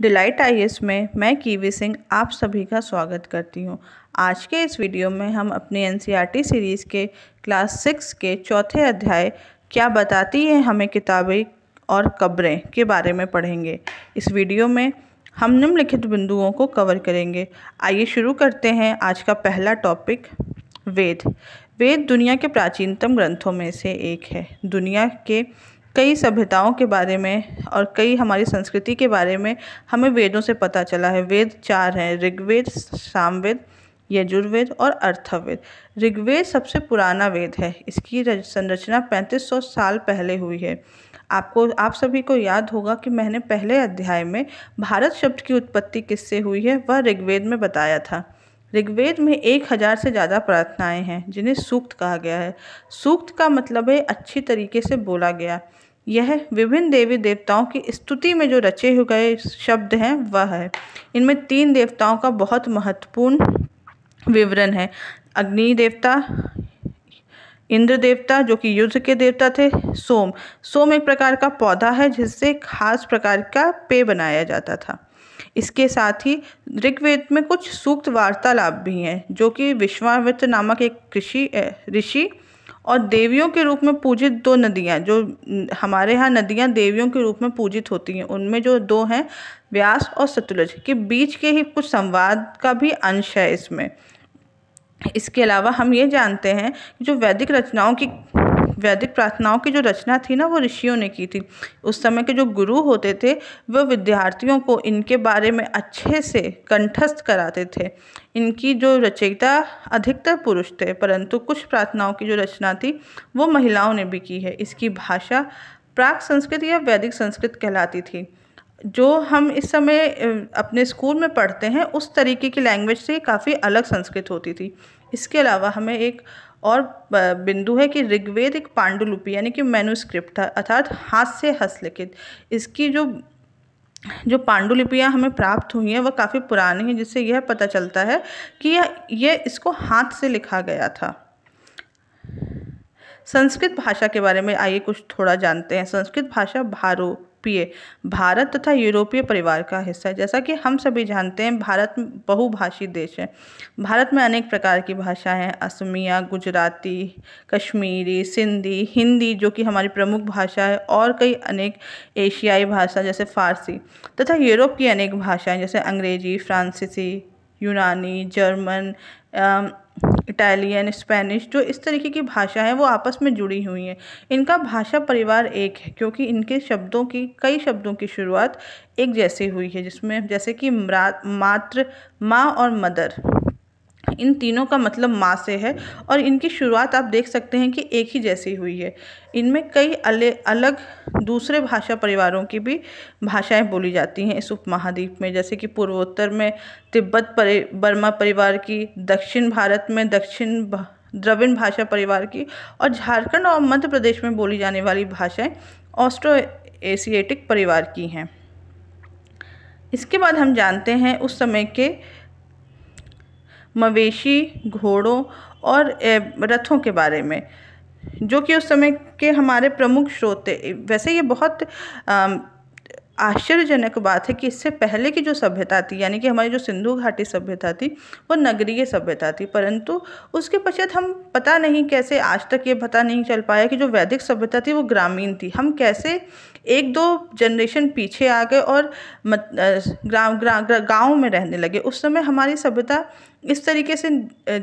Delight S में मैं kiwi Singh आप सभी का स्वागत करती हूं। आज के इस वीडियो में हम अपनी एनसीईआरटी e सीरीज़ के क्लास सिक्स के चौथे अध्याय क्या बताती है हमें किताबें और कब्रें के बारे में पढ़ेंगे इस वीडियो में हम निम्नलिखित बिंदुओं को कवर करेंगे आइए शुरू करते हैं आज का पहला टॉपिक वेद वेद दुनिया के प्राचीनतम ग्रंथों में से एक है दुनिया के कई सभ्यताओं के बारे में और कई हमारी संस्कृति के बारे में हमें वेदों से पता चला है वेद चार हैं ऋग्वेद सामवेद यजुर्वेद और अर्थवेद ऋग्वेद सबसे पुराना वेद है इसकी संरचना 3500 साल पहले हुई है आपको आप सभी को याद होगा कि मैंने पहले अध्याय में भारत शब्द की उत्पत्ति किससे हुई है वह ऋग्वेद में बताया था ऋग्वेद में एक हज़ार से ज़्यादा प्रार्थनाएं हैं जिन्हें सूक्त कहा गया है सूक्त का मतलब है अच्छी तरीके से बोला गया यह विभिन्न देवी देवताओं की स्तुति में जो रचे हुए गए शब्द हैं वह है इनमें तीन देवताओं का बहुत महत्वपूर्ण विवरण है अग्नि देवता इंद्र देवता जो कि युद्ध के देवता थे सोम सोम एक प्रकार का पौधा है जिससे खास प्रकार का पेय बनाया जाता था इसके साथ ही ऋग्वेद में कुछ सूक्त वार्तालाप भी हैं जो कि विश्वामित्र नामक एक कृषि ऋषि और देवियों के रूप में पूजित दो नदियाँ जो हमारे यहाँ नदियाँ देवियों के रूप में पूजित होती हैं उनमें जो दो हैं व्यास और सतुलज के बीच के ही कुछ संवाद का भी अंश है इसमें इसके अलावा हम ये जानते हैं कि जो वैदिक रचनाओं की वैदिक प्रार्थनाओं की जो रचना थी ना वो ऋषियों ने की थी उस समय के जो गुरु होते थे वह विद्यार्थियों को इनके बारे में अच्छे से कंठस्थ कराते थे इनकी जो रचयिता अधिकतर पुरुष थे परंतु कुछ प्रार्थनाओं की जो रचना थी वो महिलाओं ने भी की है इसकी भाषा प्राक संस्कृत या वैदिक संस्कृत कहलाती थी जो हम इस समय अपने स्कूल में पढ़ते हैं उस तरीके की लैंग्वेज से काफ़ी अलग संस्कृत होती थी इसके अलावा हमें एक और बिंदु है कि ऋग्वेद एक पांडुलिपि यानी कि मैनुस्क्रिप्ट था अर्थात हाथ से हस्तलिखित इसकी जो जो पांडुलिपियाँ हमें प्राप्त हुई हैं वह काफ़ी पुरानी हैं जिससे यह पता चलता है कि यह यह इसको हाथ से लिखा गया था संस्कृत भाषा के बारे में आइए कुछ थोड़ा जानते हैं संस्कृत भाषा भारो यूरोपीय भारत तथा यूरोपीय परिवार का हिस्सा है जैसा कि हम सभी जानते हैं भारत बहुभाषी देश है भारत में अनेक प्रकार की भाषाएं हैं असमिया गुजराती कश्मीरी सिंधी हिंदी जो कि हमारी प्रमुख भाषा है और कई अनेक एशियाई भाषा जैसे फारसी तथा यूरोप की अनेक भाषाएं जैसे अंग्रेजी फ्रांसीसी यूनानी जर्मन इटालियन स्पेनिश जो इस तरीके की भाषा है वो आपस में जुड़ी हुई हैं इनका भाषा परिवार एक है क्योंकि इनके शब्दों की कई शब्दों की शुरुआत एक जैसे हुई है जिसमें जैसे कि मात्र माँ और मदर इन तीनों का मतलब माँ से है और इनकी शुरुआत आप देख सकते हैं कि एक ही जैसी हुई है इनमें कई अले अलग दूसरे भाषा परिवारों की भी भाषाएं बोली जाती हैं इस उपमहाद्वीप में जैसे कि पूर्वोत्तर में तिब्बत परि बर्मा परिवार की दक्षिण भारत में दक्षिण द्रविण भाषा परिवार की और झारखंड और मध्य प्रदेश में बोली जाने वाली भाषाएँ ऑस्ट्रो एशियाटिक परिवार की हैं इसके बाद हम जानते हैं उस समय के मवेशी घोड़ों और रथों के बारे में जो कि उस समय के हमारे प्रमुख स्रोत थे वैसे ये बहुत आश्चर्यजनक बात है कि इससे पहले की जो सभ्यता थी यानी कि हमारी जो सिंधु घाटी सभ्यता थी वो नगरीय सभ्यता थी परंतु उसके पश्चात हम पता नहीं कैसे आज तक ये पता नहीं चल पाया कि जो वैदिक सभ्यता थी वो ग्रामीण थी हम कैसे एक दो जनरेशन पीछे आ गए और गाँव में रहने लगे उस समय हमारी सभ्यता इस तरीके से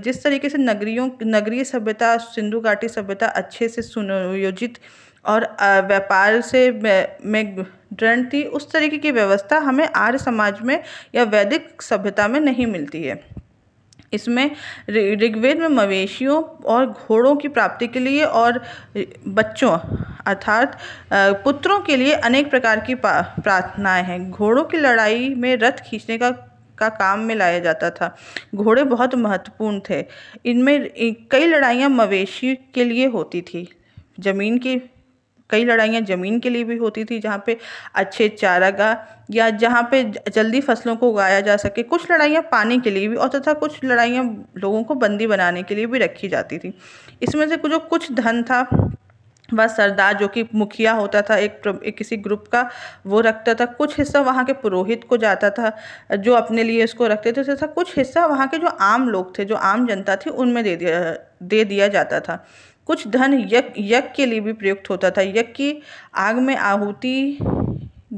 जिस तरीके से नगरियों नगरीय सभ्यता सिंधु घाटी सभ्यता अच्छे से सुनियोजित और व्यापार से में दृढ़ थी उस तरीके की व्यवस्था हमें आर्य समाज में या वैदिक सभ्यता में नहीं मिलती है इसमें ऋग्वेद में मवेशियों और घोड़ों की प्राप्ति के लिए और बच्चों अर्थात पुत्रों के लिए अनेक प्रकार की प्रार्थनाएं हैं घोड़ों की लड़ाई में रथ खींचने का का काम में लाया जाता था घोड़े बहुत महत्वपूर्ण थे इनमें कई लड़ाइयाँ मवेशी के लिए होती थी ज़मीन की कई लड़ाइयाँ ज़मीन के लिए भी होती थी जहाँ पे अच्छे चारागाह या जहाँ पे जल्दी फसलों को उगाया जा सके कुछ लड़ाइयाँ पानी के लिए भी और तथा कुछ लड़ाइयाँ लोगों को बंदी बनाने के लिए भी रखी जाती थी इसमें से जो कुछ धन था वह सरदार जो कि मुखिया होता था एक, एक किसी ग्रुप का वो रखता था कुछ हिस्सा वहाँ के पुरोहित को जाता था जो अपने लिए उसको रखते थे तथा कुछ हिस्सा वहाँ के जो आम लोग थे जो आम जनता थी उनमें दे दिया दे दिया जाता था कुछ धन यज्ञ यज्ञ के लिए भी प्रयुक्त होता था यज्ञ की आग में आहुति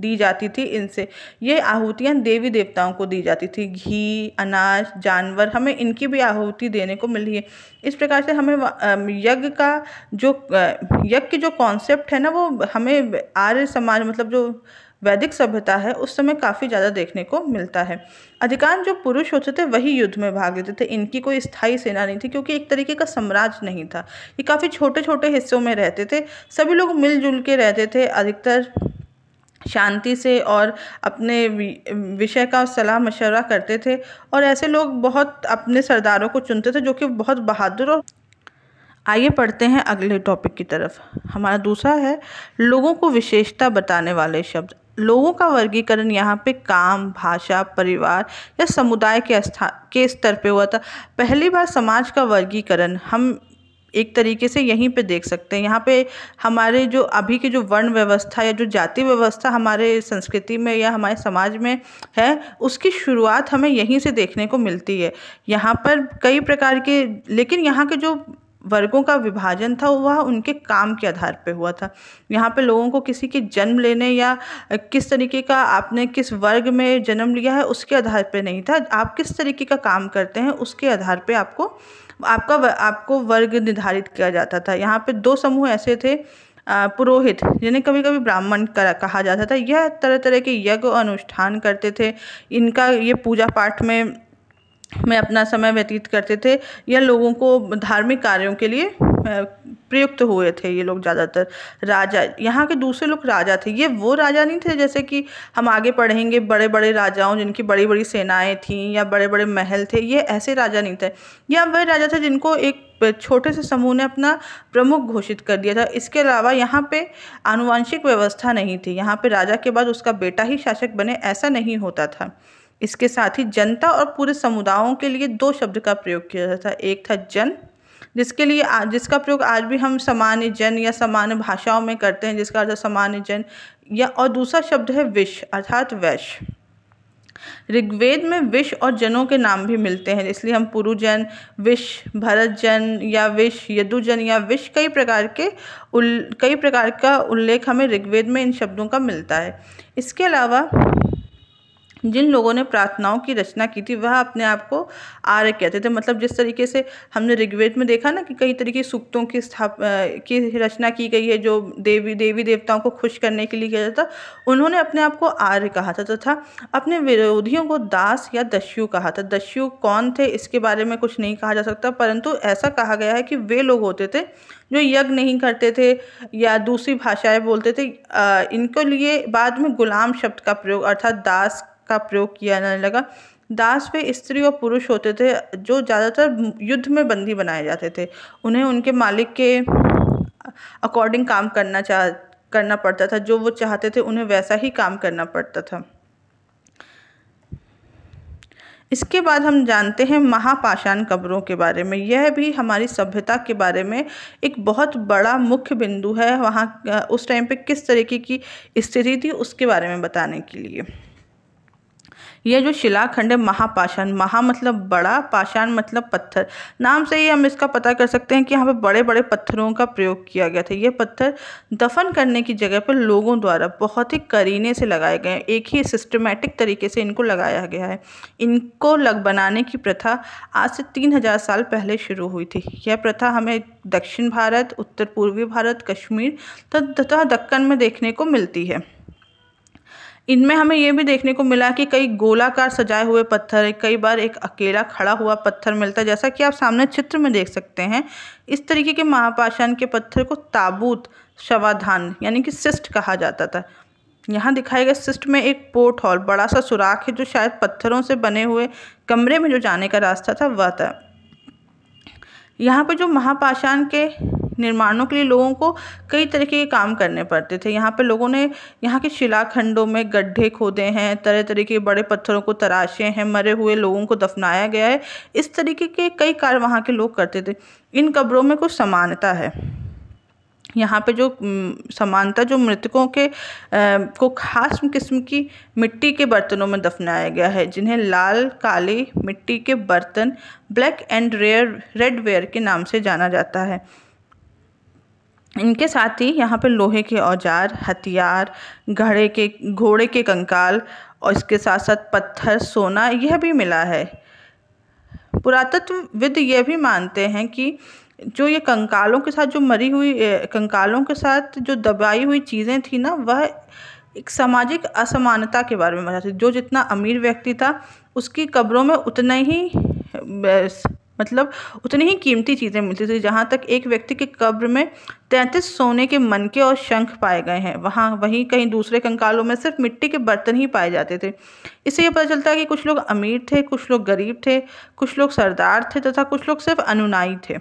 दी जाती थी इनसे ये आहुतियाँ देवी देवताओं को दी जाती थी घी अनाज जानवर हमें इनकी भी आहुति देने को मिली है इस प्रकार से हमें यज्ञ का जो यज्ञ के जो कॉन्सेप्ट है ना वो हमें आर्य समाज मतलब जो वैदिक सभ्यता है उस समय काफ़ी ज़्यादा देखने को मिलता है अधिकांश जो पुरुष होते थे वही युद्ध में भाग लेते थे इनकी कोई स्थायी सेना नहीं थी क्योंकि एक तरीके का साम्राज्य नहीं था ये काफ़ी छोटे छोटे हिस्सों में रहते थे सभी लोग मिलजुल के रहते थे अधिकतर शांति से और अपने विषय का सलाह मशवरा करते थे और ऐसे लोग बहुत अपने सरदारों को चुनते थे जो कि बहुत बहादुर और आइए पढ़ते हैं अगले टॉपिक की तरफ हमारा दूसरा है लोगों को विशेषता बताने वाले शब्द लोगों का वर्गीकरण यहाँ पे काम भाषा परिवार या समुदाय के स्था के स्तर पे हुआ था पहली बार समाज का वर्गीकरण हम एक तरीके से यहीं पे देख सकते हैं यहाँ पे हमारे जो अभी की जो वर्ण व्यवस्था या जो जाति व्यवस्था हमारे संस्कृति में या हमारे समाज में है उसकी शुरुआत हमें यहीं से देखने को मिलती है यहाँ पर कई प्रकार के लेकिन यहाँ के जो वर्गों का विभाजन था वह उनके काम के आधार पर हुआ था यहाँ पे लोगों को किसी के जन्म लेने या किस तरीके का आपने किस वर्ग में जन्म लिया है उसके आधार पे नहीं था आप किस तरीके का काम करते हैं उसके आधार पे आपको आपका आपको वर्ग निर्धारित किया जाता था यहाँ पे दो समूह ऐसे थे पुरोहित जिन्हें कभी कभी ब्राह्मण कहा जाता था यह तरह तरह के यज्ञ अनुष्ठान करते थे इनका ये पूजा पाठ में में अपना समय व्यतीत करते थे या लोगों को धार्मिक कार्यों के लिए प्रयुक्त हुए थे ये लोग ज़्यादातर राजा यहाँ के दूसरे लोग राजा थे ये वो राजा नहीं थे जैसे कि हम आगे पढ़ेंगे बड़े बड़े राजाओं जिनकी बड़ी बड़ी सेनाएं थीं या बड़े बड़े महल थे ये ऐसे राजा नहीं थे या वह राजा थे जिनको एक छोटे से समूह ने अपना प्रमुख घोषित कर दिया था इसके अलावा यहाँ पे आनुवंशिक व्यवस्था नहीं थी यहाँ पे राजा के बाद उसका बेटा ही शासक बने ऐसा नहीं होता था इसके साथ ही जनता और पूरे समुदायों के लिए दो शब्द का प्रयोग किया जाता था एक था जन जिसके लिए आ, जिसका प्रयोग आज भी हम सामान्य जन या सामान्य भाषाओं में करते हैं जिसका अर्थ सामान्य जन या और दूसरा शब्द है विष अर्थात वैश्य ऋग्वेद में विष और जनों के नाम भी मिलते हैं इसलिए हम पुरुजन विष भरत जन या विश यदुजन या विष कई प्रकार के उल कई प्रकार का उल्लेख हमें ऋग्वेद में इन शब्दों का मिलता है इसके अलावा जिन लोगों ने प्रार्थनाओं की रचना की थी वह अपने आप को आर्य कहते थे मतलब जिस तरीके से हमने ऋग्वेद में देखा ना कि कई तरीके सूक्तों की स्थाप की रचना की गई है जो देवी देवी देवताओं को खुश करने के लिए किया जाता उन्होंने अपने आप को आर्य कहा था तथा तो अपने विरोधियों को दास या दस्यु कहा था दस्यु कौन थे इसके बारे में कुछ नहीं कहा जा सकता परंतु ऐसा कहा गया है कि वे लोग होते थे जो यज्ञ नहीं करते थे या दूसरी भाषाएं बोलते थे इनके लिए बाद में गुलाम शब्द का प्रयोग अर्थात दास का प्रयोग किया जाने लगा दास वे स्त्री और पुरुष होते थे जो ज़्यादातर युद्ध में बंदी बनाए जाते थे उन्हें उनके मालिक के अकॉर्डिंग काम करना चाह करना पड़ता था जो वो चाहते थे उन्हें वैसा ही काम करना पड़ता था इसके बाद हम जानते हैं महापाषाण कब्रों के बारे में यह भी हमारी सभ्यता के बारे में एक बहुत बड़ा मुख्य बिंदु है वहाँ उस टाइम पे किस तरीके की स्थिति थी उसके बारे में बताने के लिए ये जो शिलाखंड है महापाषाण महा मतलब बड़ा पाषाण मतलब पत्थर नाम से ही हम इसका पता कर सकते हैं कि यहाँ पर बड़े बड़े पत्थरों का प्रयोग किया गया था ये पत्थर दफन करने की जगह पर लोगों द्वारा बहुत ही करीने से लगाए गए एक ही सिस्टमेटिक तरीके से इनको लगाया गया है इनको लग बनाने की प्रथा आज से तीन हज़ार साल पहले शुरू हुई थी यह प्रथा हमें दक्षिण भारत उत्तर पूर्वी भारत कश्मीर तथा दक्कन में देखने को मिलती है इनमें हमें यह भी देखने को मिला कि कई गोलाकार सजाए हुए पत्थर कई बार एक अकेला खड़ा हुआ पत्थर मिलता है जैसा कि आप सामने चित्र में देख सकते हैं इस तरीके के महापाषाण के पत्थर को ताबूत शवाधान यानी कि सिस्ट कहा जाता था यहाँ दिखाए गए सिस्ट में एक पोर्ट हॉल बड़ा सा सुराख है जो शायद पत्थरों से बने हुए कमरे में जो जाने का रास्ता था वह था यहाँ पर जो महापाषाण के निर्माणों के लिए लोगों को कई तरीके के काम करने पड़ते थे यहाँ पे लोगों ने यहाँ के शिलाखंडों में गड्ढे खोदे हैं तरह तरह के बड़े पत्थरों को तराशे हैं मरे हुए लोगों को दफनाया गया है इस तरीके के कई कार्य वहाँ के लोग करते थे इन कब्रों में कुछ समानता है यहाँ पे जो समानता जो मृतकों के आ, को खास किस्म की मिट्टी के बर्तनों में दफनाया गया है जिन्हें लाल काले मिट्टी के बर्तन black and rare red ware के नाम से जाना जाता है इनके साथ ही यहाँ पर लोहे के औजार हथियार घड़े के घोड़े के कंकाल और इसके साथ साथ पत्थर सोना यह भी मिला है पुरातत्वविद यह भी मानते हैं कि जो ये कंकालों के साथ जो मरी हुई कंकालों के साथ जो दबाई हुई चीज़ें थी ना वह एक सामाजिक असमानता के बारे में बताती जो जितना अमीर व्यक्ति था उसकी कब्रों में उतना ही मतलब उतनी ही कीमती चीज़ें मिलती थी जहाँ तक एक व्यक्ति के कब्र में तैंतीस सोने के मनके और शंख पाए गए हैं वहाँ वहीं कहीं दूसरे कंकालों में सिर्फ मिट्टी के बर्तन ही पाए जाते थे इससे ये पता चलता है कि कुछ लोग अमीर थे कुछ लोग गरीब थे कुछ लोग सरदार थे तथा कुछ लोग सिर्फ अनुनाई थे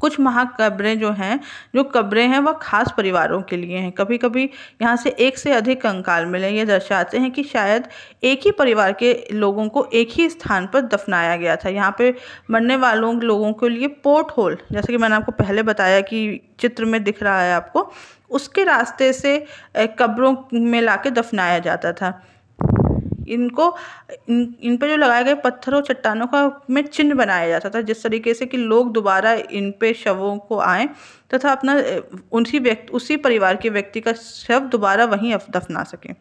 कुछ महाकब्रें जो हैं जो कब्रें हैं वह खास परिवारों के लिए हैं कभी कभी यहाँ से एक से अधिक कंकाल मिले ये दर्शाते हैं कि शायद एक ही परिवार के लोगों को एक ही स्थान पर दफनाया गया था यहाँ पे मरने वालों लोगों के लिए पोर्ट होल जैसे कि मैंने आपको पहले बताया कि चित्र में दिख रहा है आपको उसके रास्ते से कब्रों में ला दफनाया जाता था इनको इन इन पर जो लगाए गए पत्थरों चट्टानों का में चिन्ह बनाया जाता था जिस तरीके से कि लोग दोबारा इन पे शवों को आए तथा अपना उसी व्यक्ति उसी परिवार के व्यक्ति का शव दोबारा वहीं दफना सकें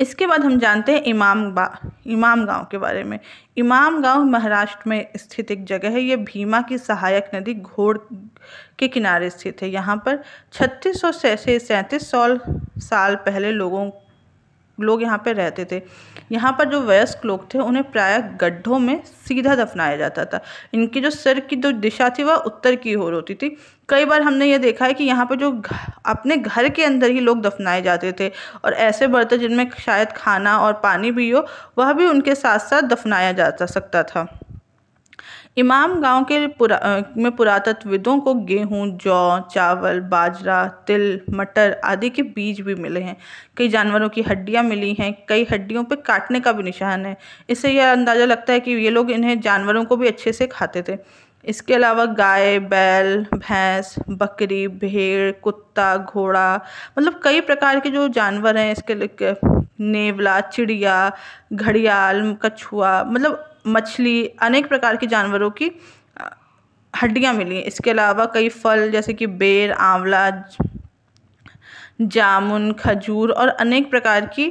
इसके बाद हम जानते हैं इमाम बा इमाम गांव के बारे में इमाम गांव महाराष्ट्र में स्थित एक जगह है ये भीमा की सहायक नदी घोड़ के किनारे स्थित है यहाँ पर छत्तीस सौ से सैंतीस सौ साल पहले लोगों लोग यहाँ पर रहते थे यहाँ पर जो वयस्क लोग थे उन्हें प्रायः गड्ढों में सीधा दफनाया जाता था इनकी जो सर की जो दिशा थी वह उत्तर की ओर होती थी कई बार हमने ये देखा है कि यहाँ पर जो अपने घर के अंदर ही लोग दफनाए जाते थे और ऐसे बर्तन जिनमें शायद खाना और पानी भी हो वह भी उनके साथ साथ दफनाया जा सकता था इमाम गांव के पुरा में पुरातत्वविदों को गेहूँ जौ चावल बाजरा तिल मटर आदि के बीज भी मिले हैं कई जानवरों की हड्डियाँ मिली हैं कई हड्डियों पर काटने का भी निशान है इससे यह अंदाज़ा लगता है कि ये लोग इन्हें जानवरों को भी अच्छे से खाते थे इसके अलावा गाय बैल भैंस बकरी भेड़ कुत्ता घोड़ा मतलब कई प्रकार के जो जानवर हैं इसके नेवला चिड़िया घड़ियाल कछुआ मतलब मछली अनेक प्रकार के जानवरों की हड्डियाँ मिली इसके अलावा कई फल जैसे कि बेर आंवला जामुन खजूर और अनेक प्रकार की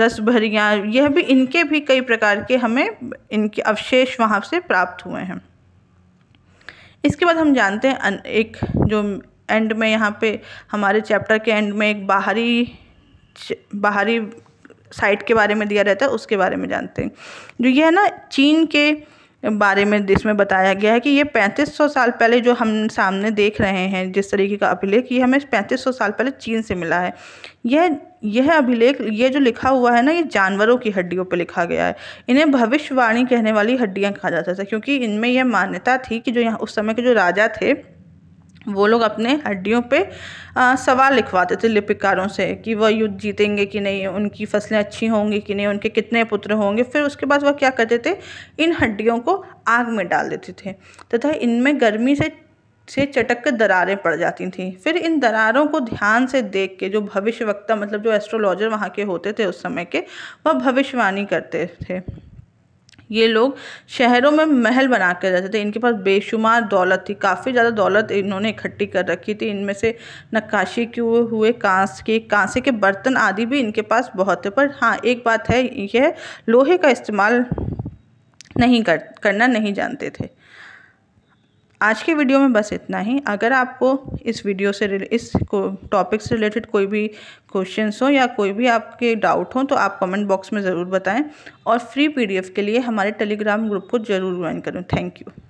रसभरियाँ यह भी इनके भी कई प्रकार के हमें इनके अवशेष वहाँ से प्राप्त हुए हैं इसके बाद हम जानते हैं एक जो एंड में यहाँ पे हमारे चैप्टर के एंड में एक बाहरी बाहरी साइट के बारे में दिया रहता है उसके बारे में जानते हैं जो ये है ना चीन के बारे में इसमें बताया गया है कि ये 3500 साल पहले जो हम सामने देख रहे हैं जिस तरीके का अभिलेख ये हमें 3500 साल पहले चीन से मिला है यह यह अभिलेख ये जो लिखा हुआ है ना ये जानवरों की हड्डियों पर लिखा गया है इन्हें भविष्यवाणी कहने वाली हड्डियाँ कहा जाता था क्योंकि इनमें यह मान्यता थी कि जो यहाँ उस समय के जो राजा थे वो लोग अपने हड्डियों पे आ, सवाल लिखवाते थे लिपिकारों से कि वह युद्ध जीतेंगे कि नहीं उनकी फसलें अच्छी होंगी कि नहीं उनके कितने पुत्र होंगे फिर उसके बाद वह क्या करते थे इन हड्डियों को आग में डाल देते थे तथा इनमें गर्मी से से चटक कर दरारें पड़ जाती थीं फिर इन दरारों को ध्यान से देख के जो भविष्यवक्ता मतलब जो एस्ट्रोलॉजर वहाँ के होते थे उस समय के वह भविष्यवाणी करते थे ये लोग शहरों में महल बना कर रहते थे इनके पास बेशुमार दौलत थी काफ़ी ज़्यादा दौलत इन्होंने इकट्ठी कर रखी थी इनमें से नक्काशी के हुए कांस के कांसे के बर्तन आदि भी इनके पास बहुत थे पर हाँ एक बात है यह लोहे का इस्तेमाल नहीं कर करना नहीं जानते थे आज के वीडियो में बस इतना ही अगर आपको इस वीडियो से इस टॉपिक से रिलेटेड कोई भी क्वेश्चंस हो या कोई भी आपके डाउट हो तो आप कमेंट बॉक्स में ज़रूर बताएं और फ्री पीडीएफ के लिए हमारे टेलीग्राम ग्रुप को ज़रूर ज्वाइन करें थैंक यू